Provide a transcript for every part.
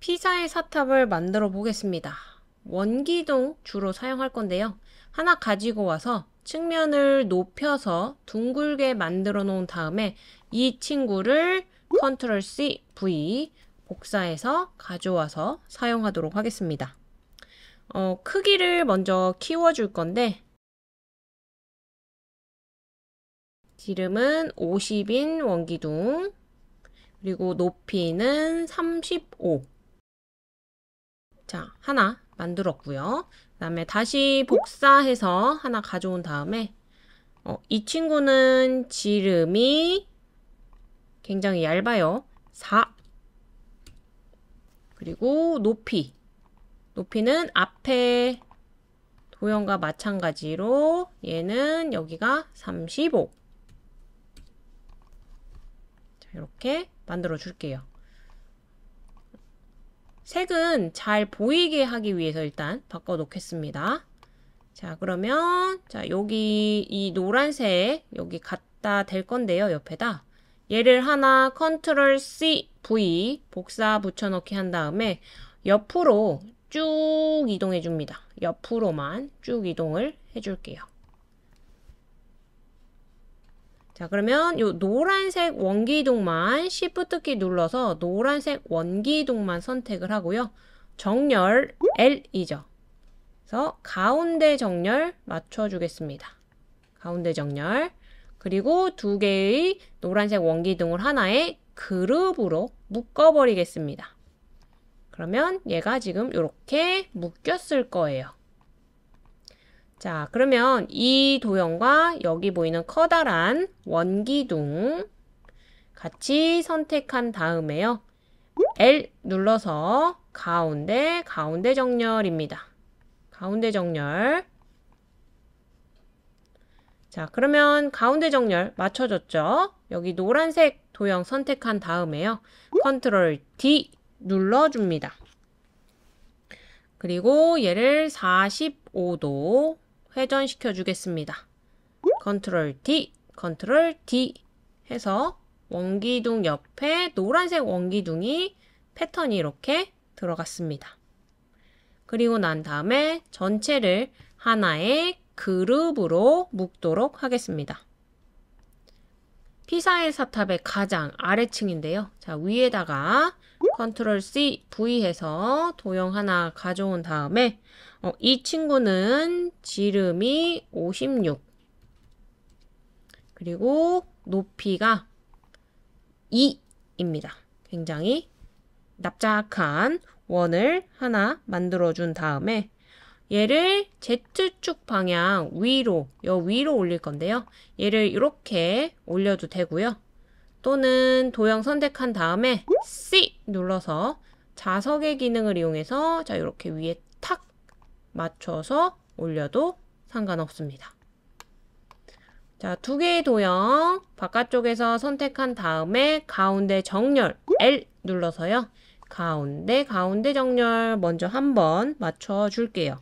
피자의 사탑을 만들어 보겠습니다. 원기둥 주로 사용할 건데요. 하나 가지고 와서 측면을 높여서 둥글게 만들어 놓은 다음에 이 친구를 컨트롤 C, V 복사해서 가져와서 사용하도록 하겠습니다. 어, 크기를 먼저 키워줄 건데 지름은 50인 원기둥 그리고 높이는 35 자, 하나 만들었고요. 그다음에 다시 복사해서 하나 가져온 다음에 어, 이 친구는 지름이 굉장히 얇아요. 4 그리고 높이 높이는 앞에 도형과 마찬가지로 얘는 여기가 35 자, 이렇게 만들어 줄게요. 색은 잘 보이게 하기 위해서 일단 바꿔 놓겠습니다. 자 그러면 자 여기 이 노란색 여기 갖다 댈 건데요 옆에다 얘를 하나 컨트롤 C V 복사 붙여넣기 한 다음에 옆으로 쭉 이동해 줍니다. 옆으로만 쭉 이동을 해 줄게요. 자 그러면 요 노란색 원기둥만 Shift키 눌러서 노란색 원기둥만 선택을 하고요. 정렬 L이죠. 그래서 가운데 정렬 맞춰주겠습니다. 가운데 정렬 그리고 두 개의 노란색 원기둥을 하나의 그룹으로 묶어버리겠습니다. 그러면 얘가 지금 이렇게 묶였을 거예요. 자, 그러면 이 도형과 여기 보이는 커다란 원기둥 같이 선택한 다음에요. L 눌러서 가운데, 가운데 정렬입니다. 가운데 정렬. 자, 그러면 가운데 정렬 맞춰줬죠? 여기 노란색 도형 선택한 다음에요. 컨트롤 D 눌러줍니다. 그리고 얘를 45도 회전시켜 주겠습니다. 컨트롤 D, 컨트롤 D 해서 원기둥 옆에 노란색 원기둥이 패턴이 이렇게 들어갔습니다. 그리고 난 다음에 전체를 하나의 그룹으로 묶도록 하겠습니다. 피사의 사탑의 가장 아래층인데요. 자, 위에다가 컨트롤 C, V 해서 도형 하나 가져온 다음에 어, 이 친구는 지름이 56 그리고 높이가 2입니다. 굉장히 납작한 원을 하나 만들어준 다음에 얘를 Z축 방향 위로, 요 위로 올릴 건데요. 얘를 이렇게 올려도 되고요. 또는 도형 선택한 다음에 C 눌러서 자석의 기능을 이용해서 자 이렇게 위에 탁 맞춰서 올려도 상관없습니다. 자, 두 개의 도형 바깥쪽에서 선택한 다음에 가운데 정렬 L 눌러서요. 가운데 가운데 정렬 먼저 한번 맞춰 줄게요.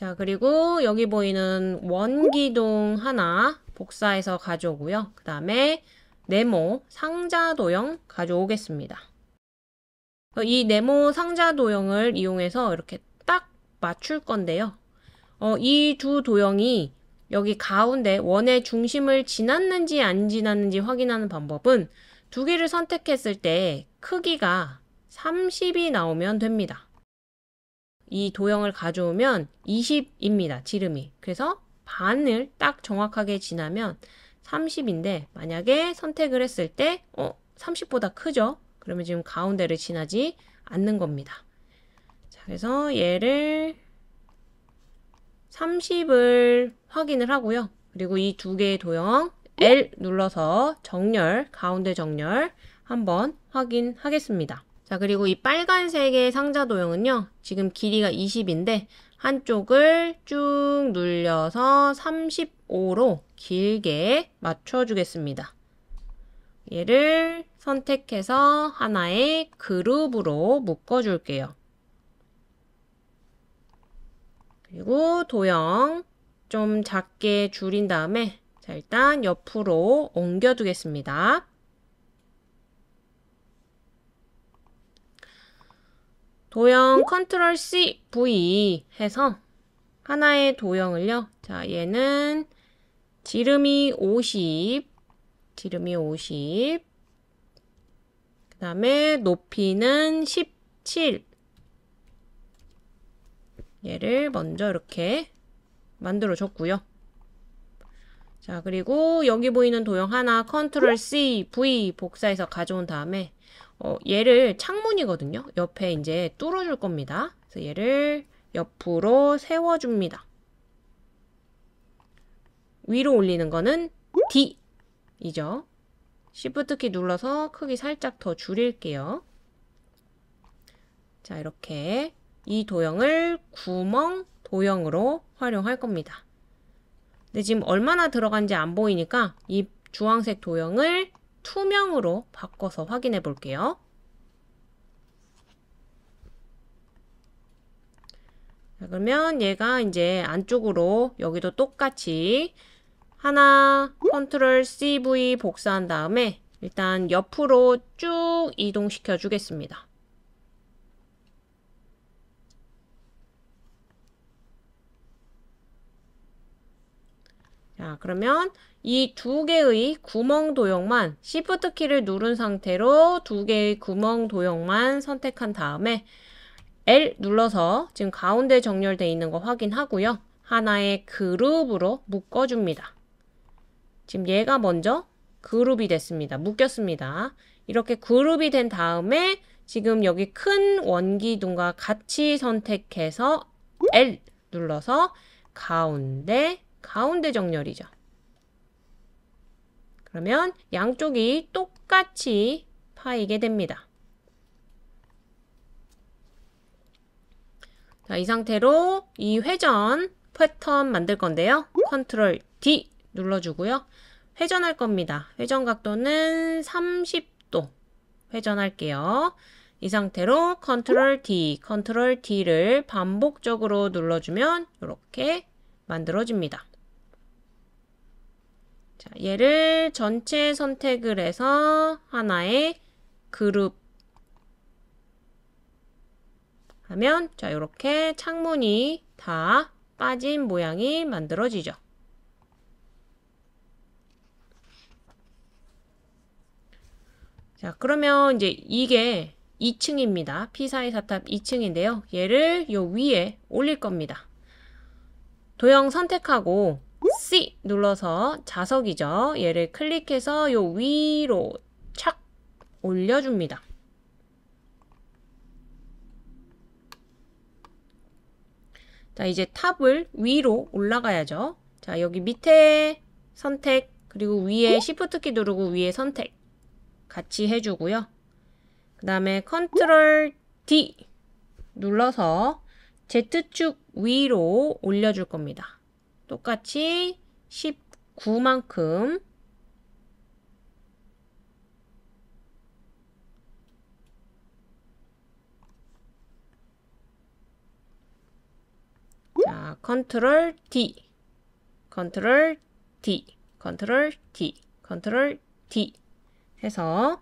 자 그리고 여기 보이는 원기둥 하나 복사해서 가져오고요. 그 다음에 네모 상자 도형 가져오겠습니다. 이 네모 상자 도형을 이용해서 이렇게 딱 맞출 건데요. 어, 이 두 도형이 여기 가운데 원의 중심을 지났는지 안 지났는지 확인하는 방법은 두 개를 선택했을 때 크기가 30이 나오면 됩니다. 이 도형을 가져오면 20입니다. 지름이. 그래서 반을 딱 정확하게 지나면 30인데 만약에 선택을 했을 때 어, 30보다 크죠? 그러면 지금 가운데를 지나지 않는 겁니다. 자, 그래서 얘를 30을 확인을 하고요. 그리고 이 두 개의 도형 L 눌러서 정렬, 가운데 정렬 한번 확인하겠습니다. 자, 그리고 이 빨간색의 상자 도형은요. 지금 길이가 20인데 한쪽을 쭉 눌려서 35로 길게 맞춰주겠습니다. 얘를 선택해서 하나의 그룹으로 묶어줄게요. 그리고 도형 좀 작게 줄인 다음에 자 일단 옆으로 옮겨두겠습니다. 도형 컨트롤 C, V 해서 하나의 도형을요. 자, 얘는 지름이 50, 지름이 50, 그 다음에 높이는 17. 얘를 먼저 이렇게 만들어줬고요. 자, 그리고 여기 보이는 도형 하나 컨트롤 C, V 복사해서 가져온 다음에 어, 얘를 창문이거든요. 옆에 이제 뚫어줄 겁니다. 그래서 얘를 옆으로 세워줍니다. 위로 올리는 거는 D이죠. Shift키 눌러서 크기 살짝 더 줄일게요. 자, 이렇게 이 도형을 구멍 도형으로 활용할 겁니다. 근데 지금 얼마나 들어간지 안 보이니까 이 주황색 도형을 투명으로 바꿔서 확인해 볼게요. 그러면 얘가 이제 안쪽으로 여기도 똑같이 하나 컨트롤 CV 복사한 다음에 일단 옆으로 쭉 이동시켜 주겠습니다. 자, 그러면 이 두 개의 구멍 도형만 Shift 키를 누른 상태로 두 개의 구멍 도형만 선택한 다음에 L 눌러서 지금 가운데 정렬되어 있는 거 확인하고요. 하나의 그룹으로 묶어줍니다. 지금 얘가 먼저 그룹이 됐습니다. 묶였습니다. 이렇게 그룹이 된 다음에 지금 여기 큰 원기둥과 같이 선택해서 L 눌러서 가운데 가운데 정렬이죠. 그러면 양쪽이 똑같이 파이게 됩니다. 자, 이 상태로 이 회전 패턴 만들 건데요. 컨트롤 D 눌러주고요. 회전할 겁니다. 회전 각도는 30도 회전할게요. 이 상태로 컨트롤 D, 컨트롤 D를 반복적으로 눌러주면 이렇게 만들어집니다. 자, 얘를 전체 선택을 해서 하나의 그룹 하면 자 이렇게 창문이 다 빠진 모양이 만들어지죠. 자 그러면 이제 이게 2층입니다. 피사의 사탑 2층인데요. 얘를 요 위에 올릴 겁니다. 도형 선택하고 C 눌러서 자석이죠. 얘를 클릭해서 요 위로 착 올려줍니다. 자, 이제 탑을 위로 올라가야죠. 자, 여기 밑에 선택, 그리고 위에 Shift 키 누르고 위에 선택 같이 해주고요. 그 다음에 Ctrl D 눌러서 Z축 위로 올려줄 겁니다. 똑같이 19만큼 자, 컨트롤 D 컨트롤 D 컨트롤 D 컨트롤 D 해서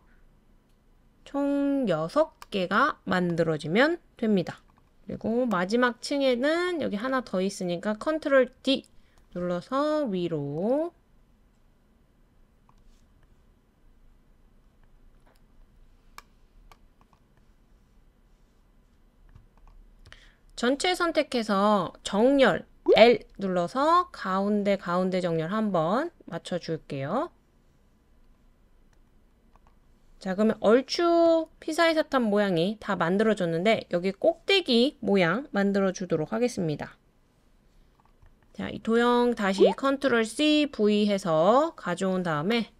총 6개가 만들어지면 됩니다. 그리고 마지막 층에는 여기 하나 더 있으니까 컨트롤 D 눌러서 위로 전체 선택해서 정렬 L 눌러서 가운데 가운데 정렬 한번 맞춰줄게요. 자 그러면 얼추 피사의 사탄 모양이 다 만들어졌는데 여기 꼭대기 모양 만들어주도록 하겠습니다. 자, 이 도형 다시 컨트롤 C, V 해서 가져온 다음에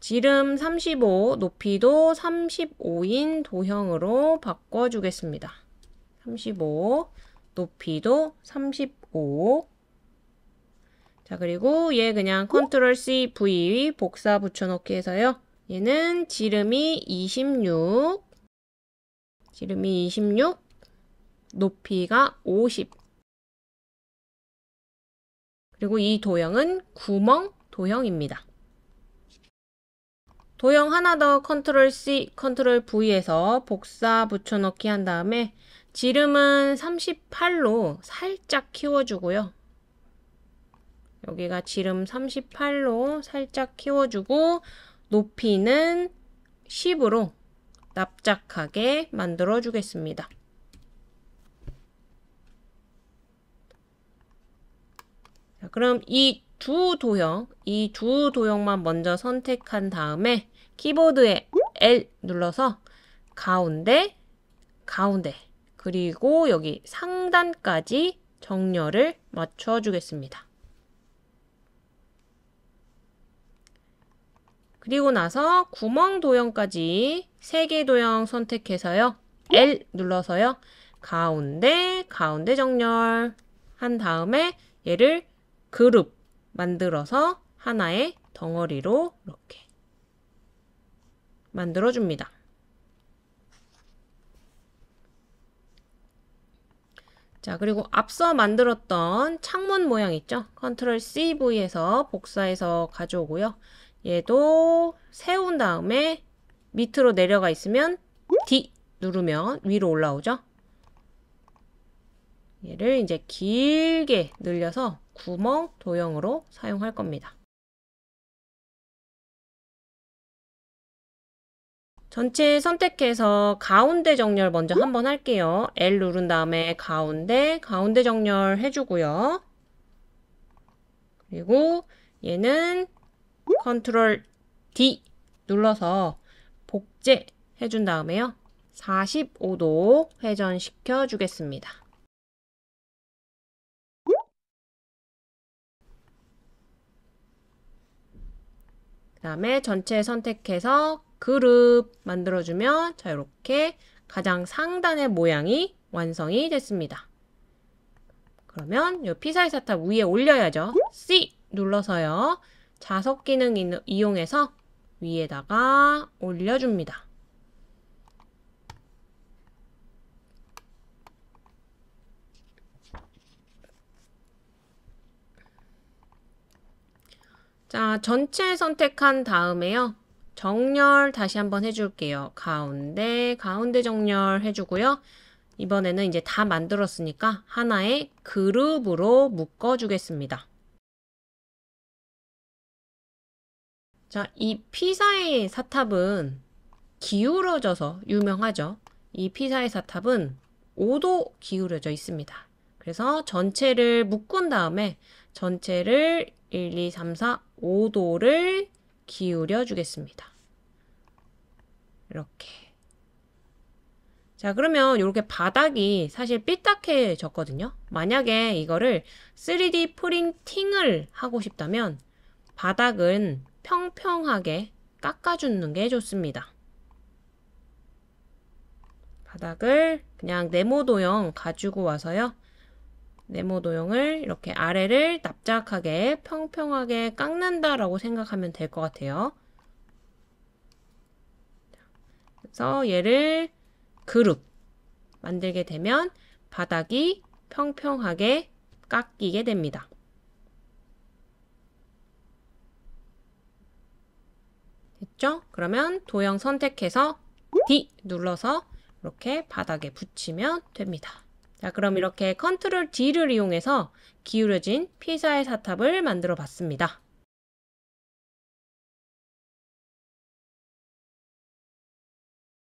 지름 35, 높이도 35인 도형으로 바꿔주겠습니다. 35, 높이도 35. 자, 그리고 얘 그냥 컨트롤 C, V 복사 붙여넣기 해서요. 얘는 지름이 26, 지름이 26, 높이가 50. 그리고 이 도형은 구멍 도형입니다. 도형 하나 더 컨트롤 C, 컨트롤 V에서 복사 붙여넣기 한 다음에 지름은 38로 살짝 키워주고요. 여기가 지름 38로 살짝 키워주고 높이는 10으로 납작하게 만들어 주겠습니다. 그럼 이 두 도형, 이 두 도형만 먼저 선택한 다음에 키보드에 L 눌러서 가운데, 가운데, 그리고 여기 상단까지 정렬을 맞춰주겠습니다. 그리고 나서 구멍 도형까지 3개 도형 선택해서요. L 눌러서요. 가운데, 가운데 정렬 한 다음에 얘를 그룹 만들어서 하나의 덩어리로 이렇게 만들어줍니다. 자, 그리고 앞서 만들었던 창문 모양 있죠? 컨트롤 CV에서 복사해서 가져오고요. 얘도 세운 다음에 밑으로 내려가 있으면 D 누르면 위로 올라오죠? 얘를 이제 길게 늘려서 구멍 도형으로 사용할 겁니다. 전체 선택해서 가운데 정렬 먼저 한번 할게요. L 누른 다음에 가운데, 가운데 정렬 해주고요. 그리고 얘는 컨트롤 D 눌러서 복제 해준 다음에요. 45도 회전시켜 주겠습니다. 다음에 전체 선택해서 그룹 만들어주면 자 이렇게 가장 상단의 모양이 완성이 됐습니다. 그러면 이 피사의 사탑 위에 올려야죠. C 눌러서요. 자석 기능 이용해서 위에다가 올려줍니다. 자, 전체 선택한 다음에요. 정렬 다시 한번 해줄게요. 가운데, 가운데 정렬 해주고요. 이번에는 이제 다 만들었으니까 하나의 그룹으로 묶어주겠습니다. 자, 이 피사의 사탑은 기울어져서 유명하죠. 이 피사의 사탑은 5도 기울어져 있습니다. 그래서 전체를 묶은 다음에 전체를 1, 2, 3, 4, 5도를 기울여 주겠습니다. 이렇게. 자, 그러면 이렇게 바닥이 사실 삐딱해졌거든요. 만약에 이거를 3D 프린팅을 하고 싶다면 바닥은 평평하게 깎아주는 게 좋습니다. 바닥을 그냥 네모도형 가지고 와서요. 네모 도형을 이렇게 아래를 납작하게 평평하게 깎는다라고 생각하면 될 것 같아요. 그래서 얘를 그룹 만들게 되면 바닥이 평평하게 깎이게 됩니다. 됐죠? 그러면 도형 선택해서 D 눌러서 이렇게 바닥에 붙이면 됩니다. 자, 그럼 이렇게 컨트롤 D를 이용해서 기울어진 피사의 사탑을 만들어 봤습니다.